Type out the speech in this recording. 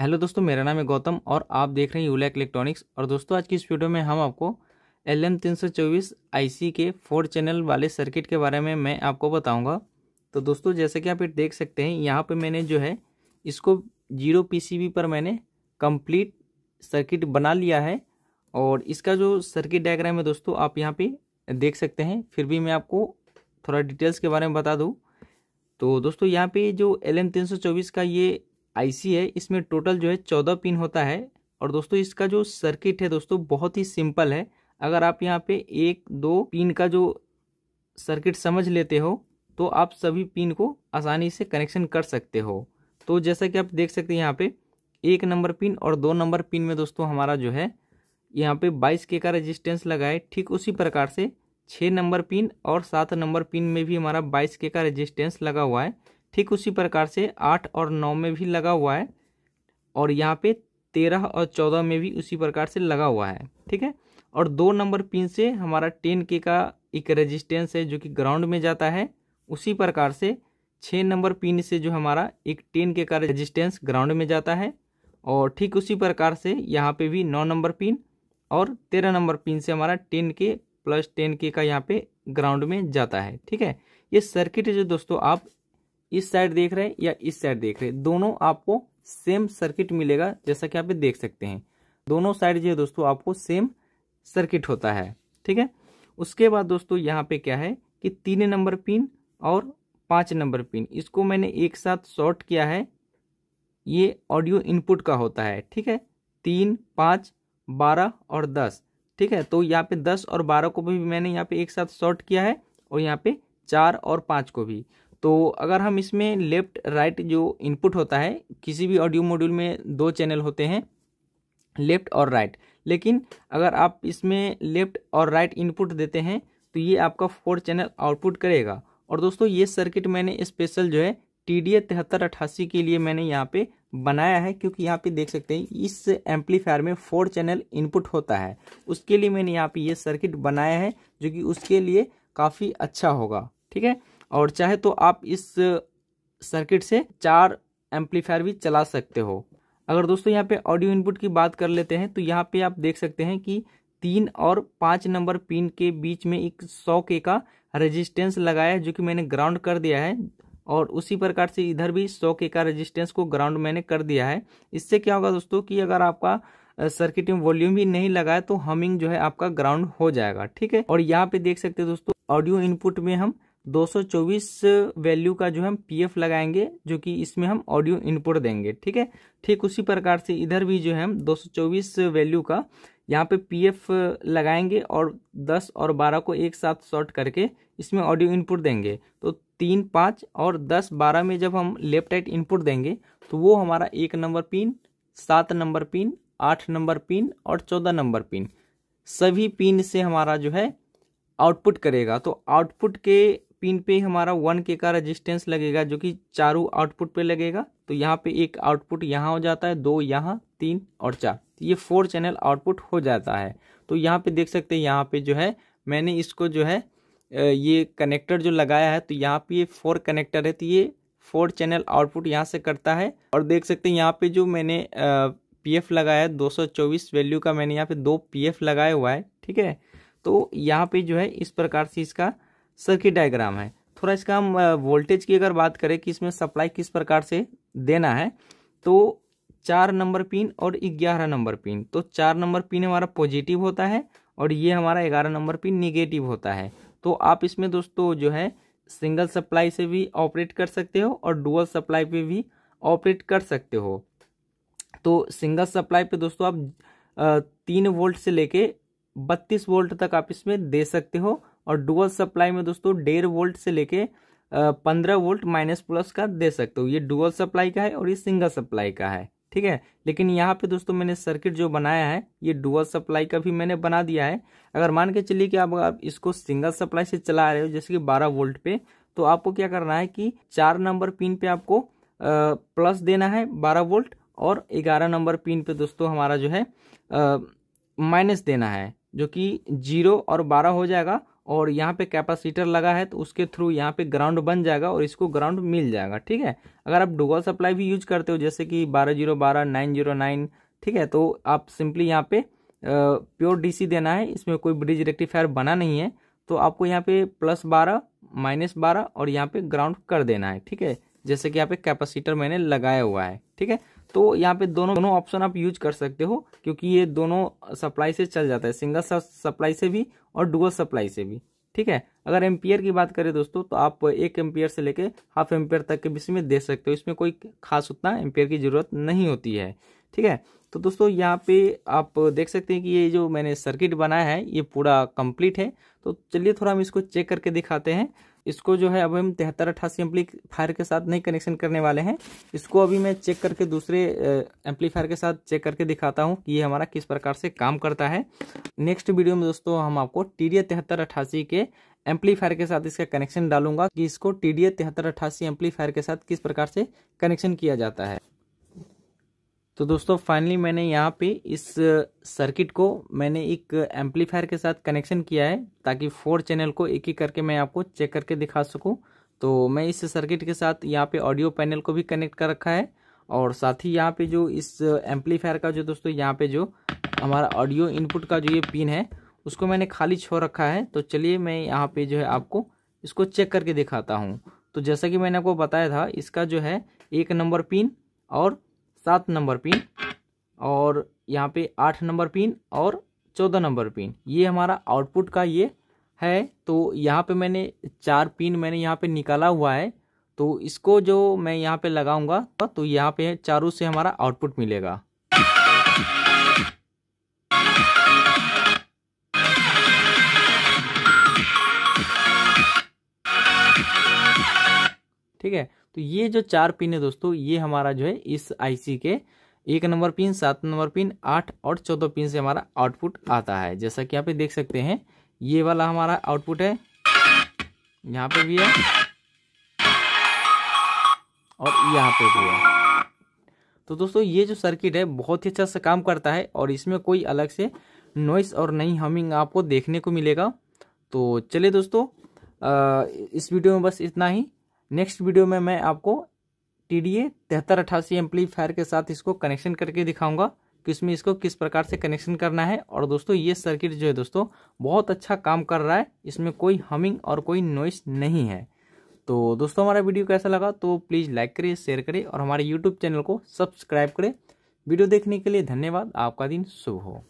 hello दोस्तों मेरा नाम है गौतम और आप देख रहे हैं यूलैक इलेक्ट्रॉनिक्स और दोस्तों आज की इस वीडियो में हम आपको एल एम तीन सौ चौबीस आई सी के फोर चैनल वाले सर्किट के बारे में मैं आपको बताऊंगा तो दोस्तों जैसे कि आप देख सकते हैं यहाँ पे मैंने जो है इसको जीरो पी सी बी पर मैंने कंप्लीट सर्किट बना लिया है और इसका जो सर्किट डायग्राम है दोस्तों आप यहाँ पर देख सकते हैं फिर भी मैं आपको थोड़ा डिटेल्स के बारे में बता दूँ तो दोस्तों यहाँ पे जो एल एम तीन सौ चौबीस का ये आईसी है इसमें टोटल जो है चौदह पिन होता है और दोस्तों इसका जो सर्किट है दोस्तों बहुत ही सिंपल है अगर आप यहाँ पे एक दो पिन का जो सर्किट समझ लेते हो तो आप सभी पिन को आसानी से कनेक्शन कर सकते हो तो जैसा कि आप देख सकते हैं यहाँ पे एक नंबर पिन और दो नंबर पिन में दोस्तों हमारा जो है यहाँ पे बाईस के का रेजिस्टेंस लगा है ठीक उसी प्रकार से छः नंबर पिन और सात नंबर पिन में भी हमारा बाईस के का रेजिस्टेंस लगा हुआ है ठीक उसी प्रकार से आठ और नौ में भी लगा हुआ है और यहाँ पे तेरह और चौदह में भी उसी प्रकार से लगा हुआ है ठीक है और दो नंबर पिन से हमारा टेन के का एक रेजिस्टेंस है जो कि ग्राउंड में जाता है उसी प्रकार से छः नंबर पिन से जो हमारा एक टेन के का रेजिस्टेंस ग्राउंड में जाता है और ठीक उसी प्रकार से यहाँ पे भी नौ नंबर पिन और तेरह नंबर पिन से हमारा टेन के प्लस टेन के का यहाँ पे ग्राउंड में जाता है ठीक है ये सर्किट जो दोस्तों आप इस साइड देख रहे हैं या इस साइड देख रहे हैं दोनों आपको सेम सर्किट मिलेगा जैसा कि आप देख सकते हैं दोनों साइड जो है दोस्तों आपको सेम सर्किट होता है ठीक है उसके बाद दोस्तों यहाँ पे क्या है कि तीन नंबर पिन और पाँच नंबर पिन इसको मैंने एक साथ शॉर्ट किया है ये ऑडियो इनपुट का होता है ठीक है तीन पाँच बारह और दस ठीक है तो यहाँ पे दस और बारह को भी मैंने यहाँ पे एक साथ शॉर्ट किया है और यहाँ पे चार और पाँच को भी तो अगर हम इसमें लेफ्ट राइट जो इनपुट होता है किसी भी ऑडियो मॉड्यूल में दो चैनल होते हैं लेफ्ट और राइट लेकिन अगर आप इसमें लेफ्ट और राइट इनपुट देते हैं तो ये आपका फोर चैनल आउटपुट करेगा और दोस्तों ये सर्किट मैंने स्पेशल जो है टी डी ए तिहत्तर अट्ठासी के लिए मैंने यहाँ पे बनाया है क्योंकि यहाँ पे देख सकते हैं इस एम्पलीफायर में फोर चैनल इनपुट होता है उसके लिए मैंने यहाँ पे ये सर्किट बनाया है जो कि उसके लिए काफ़ी अच्छा होगा ठीक है और चाहे तो आप इस सर्किट से चार एम्पलीफायर भी चला सकते हो अगर दोस्तों यहाँ पे ऑडियो इनपुट की बात कर लेते हैं तो यहाँ पे आप देख सकते हैं कि तीन और पाँच नंबर पिन के बीच में एक सौ के का रेजिस्टेंस लगाया है जो कि मैंने ग्राउंड कर दिया है और उसी प्रकार से इधर भी सौ के का रेजिस्टेंस को ग्राउंड मैंने कर दिया है इससे क्या होगा दोस्तों कि अगर आपका सर्किट में वॉल्यूम भी नहीं लगाए तो हमिंग जो है आपका ग्राउंड हो जाएगा ठीक है और यहाँ पे देख सकते हैं दोस्तों ऑडियो इनपुट में हम 224 वैल्यू का जो हम पीएफ लगाएंगे जो कि इसमें हम ऑडियो इनपुट देंगे ठीक है ठीक उसी प्रकार से इधर भी जो है हम 224 वैल्यू का यहाँ पे पीएफ लगाएंगे और 10 और 12 को एक साथ शॉर्ट करके इसमें ऑडियो इनपुट देंगे तो तीन पाँच और दस बारह में जब हम लेफ्ट राइट इनपुट देंगे तो वो हमारा एक नंबर पिन सात नंबर पिन आठ नंबर पिन और चौदह नंबर पिन सभी पिन से हमारा जो है आउटपुट करेगा तो आउटपुट के पिन पे हमारा वन के का रजिस्टेंस लगेगा जो कि चारों आउटपुट पे लगेगा तो यहाँ पे एक आउटपुट यहाँ हो जाता है दो यहाँ तीन और चार तो ये फोर चैनल आउटपुट हो जाता है तो यहाँ पे देख सकते हैं यहाँ पे जो है मैंने इसको जो है ये कनेक्टर जो लगाया है तो यहाँ पे ये फोर कनेक्टर है तो ये फोर चैनल आउटपुट यहाँ से करता है और देख सकते हैं यहाँ पे जो मैंने पी लगाया है 224 वैल्यू का मैंने यहाँ पे दो पी लगाया हुआ है ठीक है तो यहाँ पे जो है इस प्रकार से इसका सर्किट डायग्राम है थोड़ा इसका हम वोल्टेज की अगर बात करें कि इसमें सप्लाई किस प्रकार से देना है तो चार नंबर पिन और ग्यारह नंबर पिन तो चार नंबर पिन हमारा पॉजिटिव होता है और ये हमारा ग्यारह नंबर पिन निगेटिव होता है तो आप इसमें दोस्तों जो है सिंगल सप्लाई से भी ऑपरेट कर सकते हो और डुअल सप्लाई पे भी ऑपरेट कर सकते हो तो सिंगल सप्लाई पे दोस्तों आप तीन वोल्ट से लेके बत्तीस वोल्ट तक आप इसमें दे सकते हो और डुअल सप्लाई में दोस्तों डेढ़ वोल्ट से लेके पंद्रह वोल्ट माइनस प्लस का दे सकते हो ये डुअल सप्लाई का है और ये सिंगल सप्लाई का है ठीक है लेकिन यहाँ पे दोस्तों मैंने सर्किट जो बनाया है ये डुअल सप्लाई का भी मैंने बना दिया है अगर मान के चलिए कि आप, इसको सिंगल सप्लाई से चला रहे हो जैसे कि बारह वोल्ट पे तो आपको क्या करना है कि चार नंबर पिन पे आपको आ, प्लस देना है बारह वोल्ट और ग्यारह नंबर पिन पे दोस्तों हमारा जो है माइनस देना है जो कि जीरो और बारह हो जाएगा और यहाँ पे कैपेसिटर लगा है तो उसके थ्रू यहाँ पे ग्राउंड बन जाएगा और इसको ग्राउंड मिल जाएगा ठीक है अगर आप डुगल सप्लाई भी यूज करते हो जैसे कि बारह जीरो बारह नाइन जीरो नाइन ठीक है तो आप सिंपली यहाँ पे प्योर डीसी देना है इसमें कोई ब्रिज रेक्टिफायर बना नहीं है तो आपको यहाँ पे प्लस बारह माइनस बारह और यहाँ पे ग्राउंड कर देना है ठीक है जैसे कि यहाँ पे कैपेसिटर मैंने लगाया हुआ है ठीक है तो यहाँ पे दोनों दोनों ऑप्शन आप यूज कर सकते हो क्योंकि ये दोनों सप्लाई से चल जाता है सिंगल सप्लाई से भी और डुअल सप्लाई से भी ठीक है अगर एम्पियर की बात करें दोस्तों तो आप एक एम्पियर से लेके हाफ एम्पियर तक के बीच में दे सकते हो इसमें कोई खास उतना एम्पियर की ज़रूरत नहीं होती है ठीक है तो दोस्तों यहाँ पे आप देख सकते हैं कि ये जो मैंने सर्किट बनाया है ये पूरा कंप्लीट है तो चलिए थोड़ा हम इसको चेक करके दिखाते हैं इसको जो है अब हम तिहत्तर अट्ठासी एम्पलीफायर के साथ नहीं कनेक्शन करने वाले हैं इसको अभी मैं चेक करके दूसरे एम्पलीफायर के साथ चेक करके दिखाता हूँ कि ये हमारा किस प्रकार से काम करता है नेक्स्ट वीडियो में दोस्तों हम आपको टी डी तिहत्तर अट्ठासी के एम्पलीफायर के साथ इसका कनेक्शन डालूंगा कि इसको टी डी तिहत्तर अट्ठासी एम्पलीफायर के साथ किस प्रकार से कनेक्शन किया जाता है तो दोस्तों फाइनली मैंने यहाँ पे इस सर्किट को मैंने एक एम्पलीफायर के साथ कनेक्शन किया है ताकि फोर चैनल को एक ही करके मैं आपको चेक करके दिखा सकूँ तो मैं इस सर्किट के साथ यहाँ पे ऑडियो पैनल को भी कनेक्ट कर रखा है और साथ ही यहाँ पे जो इस एम्पलीफायर का जो दोस्तों यहाँ पे जो हमारा ऑडियो इनपुट का जो ये पिन है उसको मैंने खाली छोड़ रखा है तो चलिए मैं यहाँ पे जो है आपको इसको चेक करके दिखाता हूँ तो जैसा कि मैंने आपको बताया था इसका जो है एक नंबर पिन और सात नंबर पिन और यहाँ पे आठ नंबर पिन और चौदह नंबर पिन ये हमारा आउटपुट का ये है तो यहाँ पे मैंने चार पिन मैंने यहाँ पे निकाला हुआ है तो इसको जो मैं यहाँ पे लगाऊंगा तो यहाँ पे चारों से हमारा आउटपुट मिलेगा ठीक है तो ये जो चार पिन है दोस्तों ये हमारा जो है इस आईसी के एक नंबर पिन सात नंबर पिन आठ और चौदह पिन से हमारा आउटपुट आता है जैसा कि यहाँ पे देख सकते हैं ये वाला हमारा आउटपुट है यहाँ पे भी है और यहाँ पे भी है तो दोस्तों ये जो सर्किट है बहुत ही अच्छा से काम करता है और इसमें कोई अलग से नॉइस और नई हमिंग आपको देखने को मिलेगा तो चलिए दोस्तों आ, इस वीडियो में बस इतना ही नेक्स्ट वीडियो में मैं आपको टी डी ए तिहत्तर अट्ठासी एम्पलीफायर के साथ इसको कनेक्शन करके दिखाऊंगा कि इसमें इसको किस प्रकार से कनेक्शन करना है और दोस्तों ये सर्किट जो है दोस्तों बहुत अच्छा काम कर रहा है इसमें कोई हमिंग और कोई नॉइस नहीं है तो दोस्तों हमारा वीडियो कैसा लगा तो प्लीज़ लाइक करें शेयर करें और हमारे यूट्यूब चैनल को सब्सक्राइब करें वीडियो देखने के लिए धन्यवाद आपका दिन शुभ हो